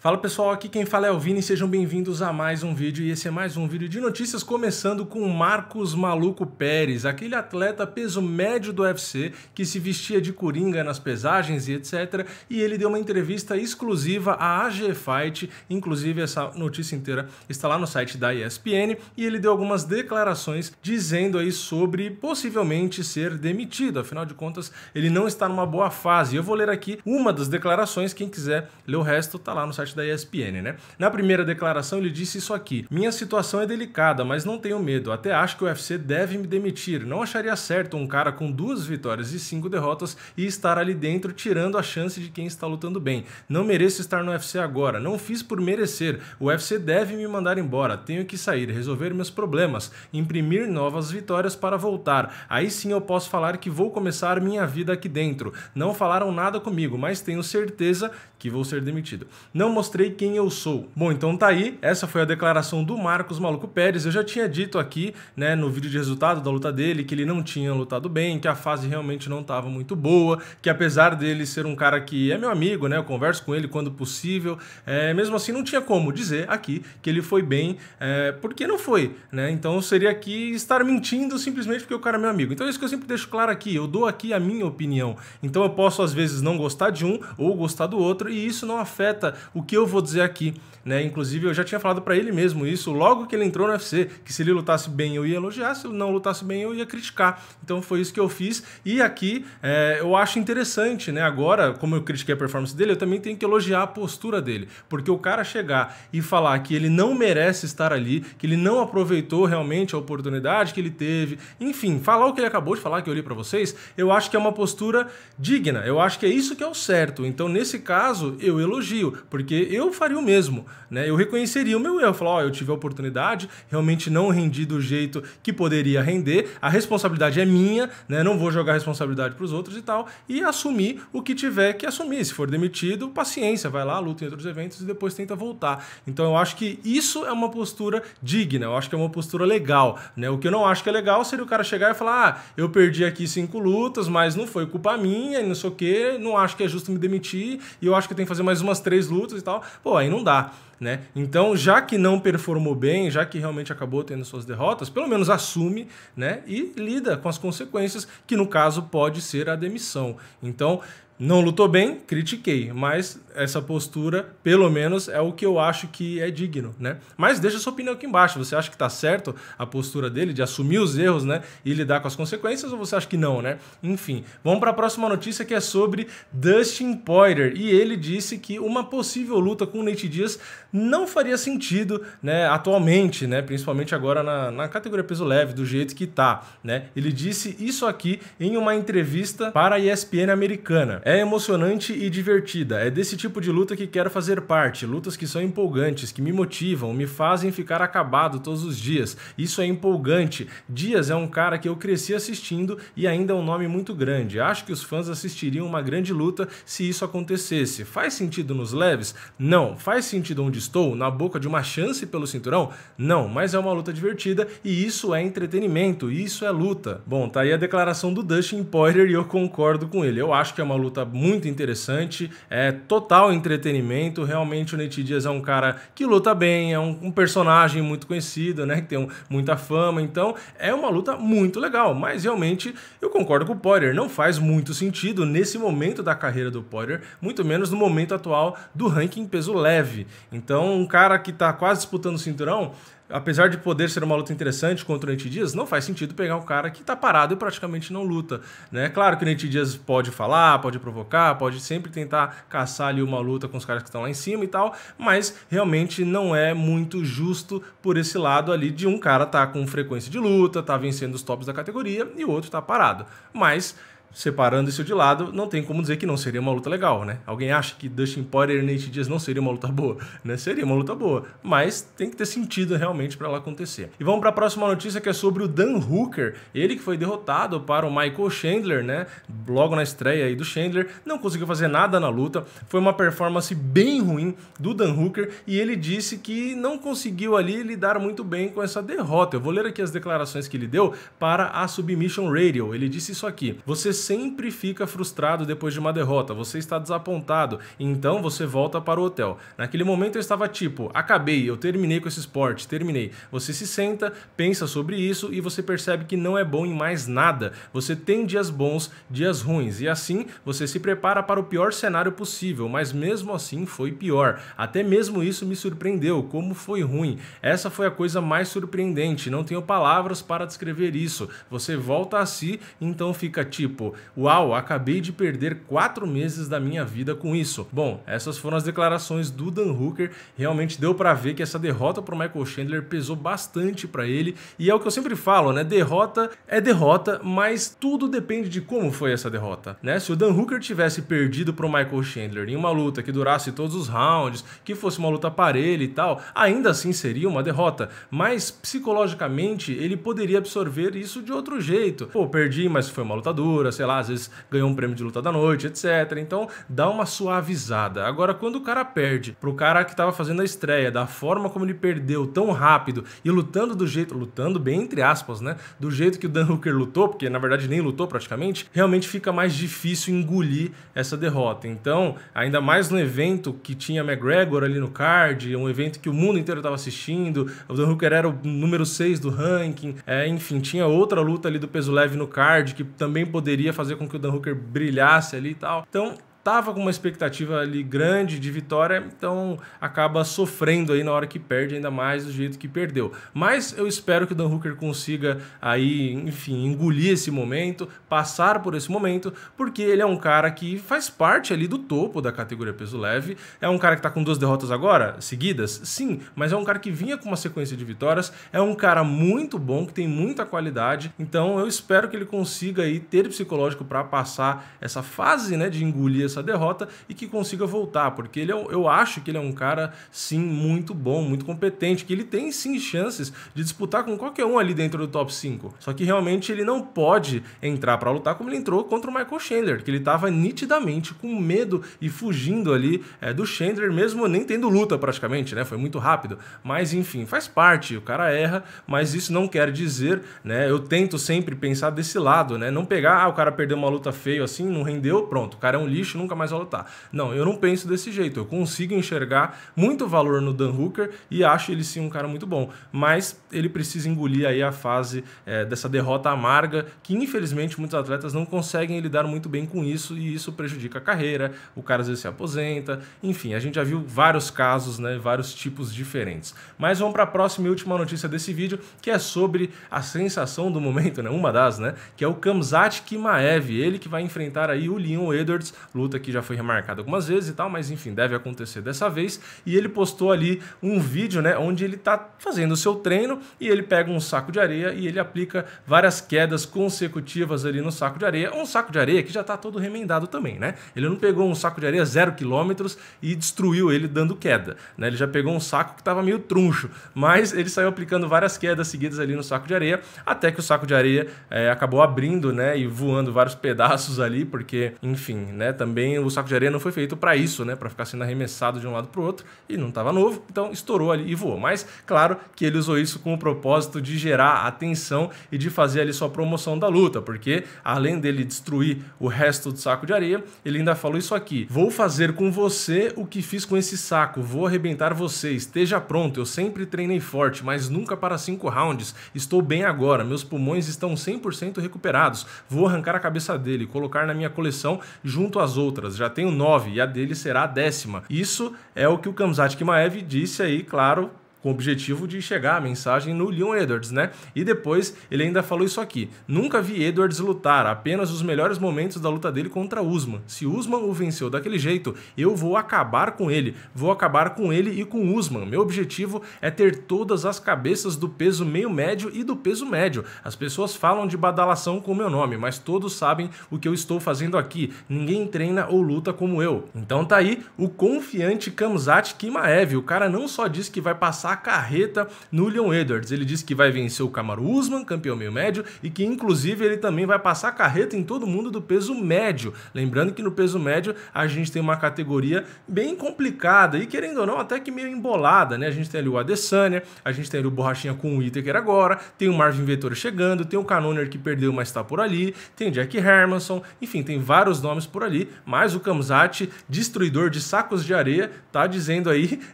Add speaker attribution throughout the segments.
Speaker 1: Fala pessoal, aqui quem fala é o Vini, sejam bem-vindos a mais um vídeo e esse é mais um vídeo de notícias começando com Marcos Maluco Pérez, aquele atleta peso médio do UFC que se vestia de coringa nas pesagens e etc, e ele deu uma entrevista exclusiva à AG Fight, inclusive essa notícia inteira está lá no site da ESPN, e ele deu algumas declarações dizendo aí sobre possivelmente ser demitido, afinal de contas, ele não está numa boa fase. Eu vou ler aqui uma das declarações, quem quiser ler o resto tá lá no site site da ESPN, né? Na primeira declaração ele disse isso aqui: "Minha situação é delicada, mas não tenho medo. Até acho que o UFC deve me demitir. Não acharia certo um cara com duas vitórias e cinco derrotas e estar ali dentro tirando a chance de quem está lutando bem. Não mereço estar no UFC agora. Não fiz por merecer. O UFC deve me mandar embora. Tenho que sair, resolver meus problemas, imprimir novas vitórias para voltar. Aí sim eu posso falar que vou começar minha vida aqui dentro. Não falaram nada comigo, mas tenho certeza que vou ser demitido. Não mostrei quem eu sou. Bom, então tá aí, essa foi a declaração do Marcos Maluco Pérez. Eu já tinha dito aqui, né, no vídeo de resultado da luta dele, que ele não tinha lutado bem, que a fase realmente não estava muito boa, que apesar dele ser um cara que é meu amigo, né, eu converso com ele quando possível, é, mesmo assim não tinha como dizer aqui que ele foi bem, é, porque não foi, né? Então seria aqui estar mentindo simplesmente porque o cara é meu amigo. Então é isso que eu sempre deixo claro aqui, eu dou aqui a minha opinião. Então eu posso às vezes não gostar de um ou gostar do outro e isso não afeta o que eu vou dizer aqui. Né? Inclusive, eu já tinha falado para ele mesmo isso logo que ele entrou no UFC, que se ele lutasse bem eu ia elogiar, se ele não lutasse bem eu ia criticar. Então foi isso que eu fiz. E aqui é, eu acho interessante, né? Agora, como eu critiquei a performance dele, eu também tenho que elogiar a postura dele. Porque o cara chegar e falar que ele não merece estar ali, que ele não aproveitou realmente a oportunidade que ele teve, enfim, falar o que ele acabou de falar que eu li para vocês, eu acho que é uma postura digna. Eu acho que é isso que é o certo. Então, nesse caso, eu elogio, porque porque eu faria o mesmo, né? Eu reconheceria o meu erro, falar, ó, oh, eu tive a oportunidade, realmente não rendi do jeito que poderia render, a responsabilidade é minha, né? Não vou jogar responsabilidade para os outros e tal, e assumir o que tiver que assumir. Se for demitido, paciência, vai lá, luta em outros eventos e depois tenta voltar. Então eu acho que isso é uma postura digna, eu acho que é uma postura legal, né? O que eu não acho que é legal seria o cara chegar e falar, ah, eu perdi aqui cinco lutas, mas não foi culpa minha e não sei o que, não acho que é justo me demitir e eu acho que eu tenho que fazer mais umas três lutas e tal tal, pô, aí não dá. Né? Então, já que não performou bem, já que realmente acabou tendo suas derrotas, pelo menos assume né? e lida com as consequências, que no caso pode ser a demissão. Então, não lutou bem, critiquei, mas essa postura, pelo menos, é o que eu acho que é digno, né? Mas deixa sua opinião aqui embaixo. Você acha que está certo a postura dele de assumir os erros, né, e lidar com as consequências ou você acha que não, né? Enfim, vamos para a próxima notícia que é sobre Dustin Poirier e ele disse que uma possível luta com o Nate Diaz não faria sentido, né, atualmente, né, principalmente agora na, na categoria peso leve, do jeito que tá, né? Ele disse isso aqui em uma entrevista para a ESPN americana. É emocionante e divertida. É desse tipo de luta que quero fazer parte, lutas que são empolgantes, que me motivam, me fazem ficar acabado todos os dias. Isso é empolgante. Dias é um cara que eu cresci assistindo e ainda é um nome muito grande. Acho que os fãs assistiriam uma grande luta se isso acontecesse. Faz sentido nos leves? Não. Faz sentido onde onde estou? Na boca de uma chance pelo cinturão? Não, mas é uma luta divertida e isso é entretenimento, isso é luta. Bom, tá aí a declaração do Dustin Poirier e eu concordo com ele. Eu acho que é uma luta muito interessante, é total entretenimento. Realmente o Nate Diaz é um cara que luta bem, é um, um personagem muito conhecido, né, que tem um, muita fama. Então, é uma luta muito legal, mas realmente eu concordo com o Poirier, não faz muito sentido nesse momento da carreira do Poirier, muito menos no momento atual do ranking peso leve. Então, então, um cara que está quase disputando o cinturão, apesar de poder ser uma luta interessante contra o Nate Dias, não faz sentido pegar um cara que está parado e praticamente não luta. Né? Claro que o Nate Dias pode falar, pode provocar, pode sempre tentar caçar ali uma luta com os caras que estão lá em cima e tal, mas realmente não é muito justo por esse lado ali de um cara tá com frequência de luta, tá vencendo os tops da categoria e o outro tá parado. Mas separando isso de lado, não tem como dizer que não seria uma luta legal, né? Alguém acha que Dustin Poirier e Nate Diaz não seria uma luta boa, né? Seria uma luta boa, mas tem que ter sentido realmente para ela acontecer. E vamos para a próxima notícia que é sobre o Dan Hooker, ele que foi derrotado para o Michael Chandler, né? Logo na estreia aí do Chandler, não conseguiu fazer nada na luta, foi uma performance bem ruim do Dan Hooker e ele disse que não conseguiu ali lidar muito bem com essa derrota. Eu vou ler aqui as declarações que ele deu para a Submission Radio. Ele disse isso aqui: "Você sempre fica frustrado depois de uma derrota, você está desapontado, então você volta para o hotel. Naquele momento eu estava tipo, acabei, eu terminei com esse esporte, terminei. Você se senta, pensa sobre isso e você percebe que não é bom em mais nada. Você tem dias bons, dias ruins, e assim você se prepara para o pior cenário possível, mas mesmo assim foi pior. Até mesmo isso me surpreendeu, como foi ruim. Essa foi a coisa mais surpreendente, não tenho palavras para descrever isso. Você volta a si, então fica tipo, Uau, acabei de perder quatro meses da minha vida com isso. Bom, essas foram as declarações do Dan Hooker. Realmente deu para ver que essa derrota para Michael Chandler pesou bastante para ele. E é o que eu sempre falo, né? Derrota é derrota, mas tudo depende de como foi essa derrota, né? Se o Dan Hooker tivesse perdido para Michael Chandler em uma luta que durasse todos os rounds, que fosse uma luta parelha e tal, ainda assim seria uma derrota. Mas psicologicamente ele poderia absorver isso de outro jeito. Pô, perdi, mas foi uma luta dura sei lá, às vezes ganhou um prêmio de luta da noite, etc. Então dá uma suavizada. Agora, quando o cara perde pro cara que tava fazendo a estreia, da forma como ele perdeu tão rápido e lutando do jeito, lutando bem entre aspas, né? Do jeito que o Dan Hooker lutou, porque na verdade nem lutou praticamente, realmente fica mais difícil engolir essa derrota. Então, ainda mais no evento que tinha McGregor ali no card, um evento que o mundo inteiro estava assistindo, o Dan Hooker era o número 6 do ranking, é, enfim, tinha outra luta ali do peso leve no card que também poderia fazer com que o Dan Hooker brilhasse ali e tal. Então, estava com uma expectativa ali grande de vitória, então acaba sofrendo aí na hora que perde, ainda mais do jeito que perdeu. Mas eu espero que o Dan Hooker consiga aí, enfim, engolir esse momento, passar por esse momento, porque ele é um cara que faz parte ali do topo da categoria peso leve. É um cara que está com duas derrotas agora, seguidas? Sim, mas é um cara que vinha com uma sequência de vitórias, é um cara muito bom, que tem muita qualidade, então eu espero que ele consiga aí ter psicológico para passar essa fase, né, de engolir essa essa derrota e que consiga voltar, porque ele é, eu acho que ele é um cara, sim, muito bom, muito competente, que ele tem sim chances de disputar com qualquer um ali dentro do top 5. Só que realmente ele não pode entrar para lutar como ele entrou contra o Michael Chandler, que ele estava nitidamente com medo e fugindo ali é, do Chandler, mesmo nem tendo luta praticamente, né? Foi muito rápido. Mas enfim, faz parte, o cara erra, mas isso não quer dizer, né? Eu tento sempre pensar desse lado, né? Não pegar, ah, o cara perdeu uma luta feio assim, não rendeu, pronto, o cara é um lixo, não nunca mais vai lutar. Não, eu não penso desse jeito. Eu consigo enxergar muito valor no Dan Hooker e acho ele sim um cara muito bom. Mas ele precisa engolir aí a fase é, dessa derrota amarga, que infelizmente muitos atletas não conseguem lidar muito bem com isso e isso prejudica a carreira. O cara às vezes se aposenta. Enfim, a gente já viu vários casos, né, vários tipos diferentes. Mas vamos para a próxima e última notícia desse vídeo, que é sobre a sensação do momento, né, uma das, né, que é o Kamzat Kimaev, ele que vai enfrentar aí o Leon Edwards, luta luta que já foi remarcada algumas vezes e tal, mas enfim, deve acontecer dessa vez. E ele postou ali um vídeo, né, onde ele tá fazendo o seu treino e ele pega um saco de areia e ele aplica várias quedas consecutivas ali no saco de areia. Um saco de areia que já tá todo remendado também, né? Ele não pegou um saco de areia zero quilômetros e destruiu ele dando queda, né? Ele já pegou um saco que tava meio truncho, mas ele saiu aplicando várias quedas seguidas ali no saco de areia, até que o saco de areia é, acabou abrindo, né, e voando vários pedaços ali, porque, enfim, né, também também o saco de areia não foi feito para isso, né? Para ficar sendo arremessado de um lado para o outro e não estava novo, então estourou ali e voou. Mas claro que ele usou isso com o propósito de gerar atenção e de fazer ali sua promoção da luta, porque além dele destruir o resto do saco de areia, ele ainda falou isso aqui: vou fazer com você o que fiz com esse saco, vou arrebentar você, esteja pronto. Eu sempre treinei forte, mas nunca para cinco rounds. Estou bem agora, meus pulmões estão 100% recuperados. Vou arrancar a cabeça dele, colocar na minha coleção junto às outras outras. Já tenho nove e a dele será a décima. Isso é o que o Kamzat Kimaev disse aí, claro, com o objetivo de chegar a mensagem no Leon Edwards, né? E depois ele ainda falou isso aqui: nunca vi Edwards lutar, apenas os melhores momentos da luta dele contra Usman. Se Usman o venceu daquele jeito, eu vou acabar com ele, vou acabar com ele e com Usman. Meu objetivo é ter todas as cabeças do peso meio médio e do peso médio. As pessoas falam de badalação com meu nome, mas todos sabem o que eu estou fazendo aqui. Ninguém treina ou luta como eu. Então tá aí o confiante Kamzat Kimaev. O cara não só diz que vai passar passar a carreta no Leon Edwards. Ele disse que vai vencer o Camaro Usman, campeão meio médio, e que inclusive ele também vai passar a carreta em todo mundo do peso médio. Lembrando que no peso médio a gente tem uma categoria bem complicada e querendo ou não até que meio embolada, né? A gente tem ali o Adesanya, a gente tem ali o Borrachinha com o Itaker agora, tem o Marvin Vettori chegando, tem o Canoner que perdeu, mas está por ali, tem Jack Hermanson, enfim, tem vários nomes por ali, mas o Kamzat, destruidor de sacos de areia, tá dizendo aí,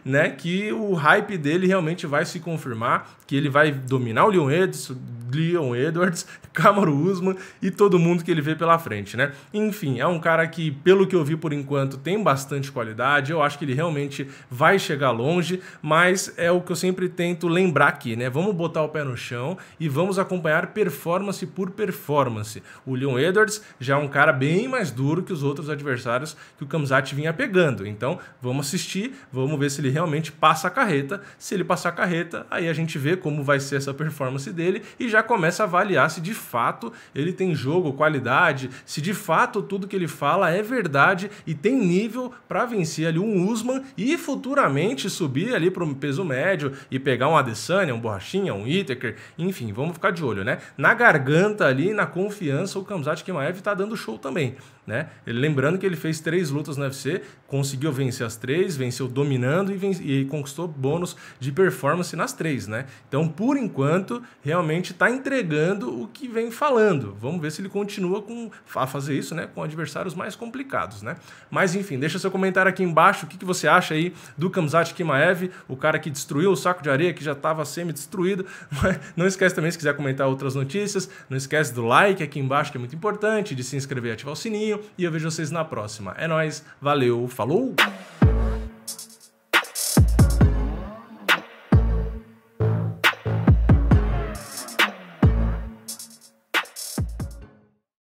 Speaker 1: né, que o hype dele ele realmente vai se confirmar, que ele vai dominar o Leon Edwards, Leon Edwards, Camaro Usman e todo mundo que ele vê pela frente, né? Enfim, é um cara que, pelo que eu vi por enquanto, tem bastante qualidade, eu acho que ele realmente vai chegar longe, mas é o que eu sempre tento lembrar aqui, né? Vamos botar o pé no chão e vamos acompanhar performance por performance. O Leon Edwards já é um cara bem mais duro que os outros adversários que o Kamzat vinha pegando, então vamos assistir, vamos ver se ele realmente passa a carreta, se ele passar carreta, aí a gente vê como vai ser essa performance dele e já começa a avaliar se de fato ele tem jogo, qualidade, se de fato tudo que ele fala é verdade e tem nível para vencer ali um Usman e futuramente subir ali para um peso médio e pegar um Adesanya, um Borrachinha, um Itaker, enfim, vamos ficar de olho, né? Na garganta ali, na confiança, o Kamzat Kimaev tá dando show também, né? Lembrando que ele fez três lutas no UFC, conseguiu vencer as três, venceu dominando e, e conquistou bônus de de performance nas três, né? Então, por enquanto, realmente está entregando o que vem falando. Vamos ver se ele continua com, a fazer isso, né? Com adversários mais complicados, né? Mas, enfim, deixa seu comentário aqui embaixo. O que, que você acha aí do Kamzat Kimaev, o cara que destruiu o saco de areia, que já estava semi-destruído. Não esquece também, se quiser comentar outras notícias, não esquece do like aqui embaixo, que é muito importante, de se inscrever e ativar o sininho. E eu vejo vocês na próxima. É nóis, valeu, falou!